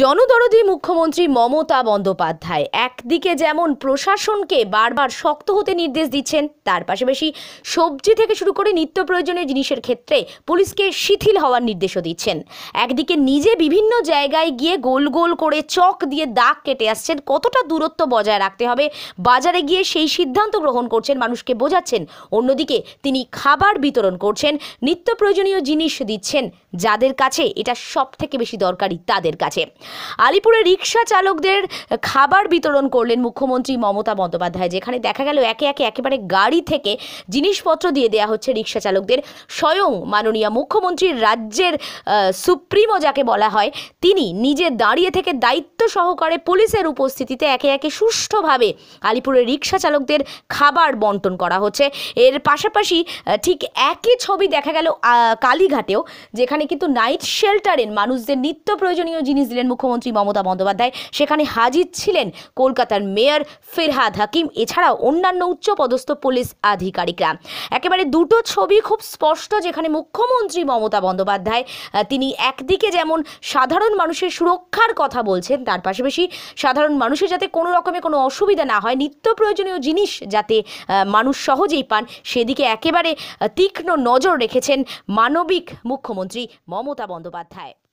জনদরদি মুখ্যমন্ত্রী মমতা বন্দ্যোপাধ্যায় একদিকে যেমন প্রশাসনকে বারবার শক্ত হতে নির্দেশ দিচ্ছেন তার পাশাপাশি সবজি থেকে শুরু করে নিত্য প্রয়োজনীয় জিনিসের ক্ষেত্রে পুলিশকে শিথিল হওয়ার নির্দেশও দিচ্ছেন একদিকে নিজে বিভিন্ন জায়গায় গিয়ে গোল গোল করে চক দিয়ে দাগ কেটে আসছেন কতটা দূরত্ব বজায় রাখতে হবে বাজারে গিয়ে সেই সিদ্ধান্ত গ্রহণ করছেন মানুষকে বোঝাচ্ছেন অন্যদিকে তিনি খাবার বিতরণ করছেন নিত্য প্রয়োজনীয় জিনিস দিচ্ছেন যাদের কাছে এটা সব থেকে বেশি দরকারি তাদের কাছে আলিপুরে রিক্সা চালকদের খাবার বিতরণ করলেন মুখ্যমন্ত্রী মমতা বন্দ্যোপাধ্যায় যেখানে দেখা গেল একে একে একেবারে গাড়ি থেকে জিনিসপত্র দিয়ে দেওয়া হচ্ছে রিক্সা চালকদের স্বয়ং মাননীয় মুখ্যমন্ত্রীর রাজ্যের সুপ্রিমো যাকে বলা হয় তিনি নিজে দাঁড়িয়ে থেকে দায়িত্ব সহকারে পুলিশের উপস্থিতিতে একে একে সুষ্ঠুভাবে আলিপুরের রিক্সা চালকদের খাবার বন্টন করা হচ্ছে এর পাশাপাশি ঠিক একই ছবি দেখা গেল কালীঘাটেও যেখানে কিন্তু নাইট শেল্টারের মানুষদের নিত্য প্রয়োজনীয় জিনিস দিলেন করেন মুখ্যমন্ত্রী মমতা বন্দ্যোপাধ্যায় সেখানে হাজির ছিলেন কলকাতার মেয়র ফেরহাদ হাকিম এছাড়াও অন্যান্য উচ্চপদস্থ পুলিশ আধিকারিকরা একেবারে দুটো ছবি খুব স্পষ্ট যেখানে মুখ্যমন্ত্রী মমতা বন্দ্যোপাধ্যায় তিনি একদিকে যেমন সাধারণ মানুষের সুরক্ষার কথা বলছেন তার পাশাপাশি সাধারণ মানুষের যাতে কোনো রকমের কোনো অসুবিধা না হয় নিত্য প্রয়োজনীয় জিনিস যাতে মানুষ সহজেই পান সেদিকে একেবারে তীক্ষ্ণ নজর রেখেছেন মানবিক মুখ্যমন্ত্রী মমতা বন্দ্যোপাধ্যায়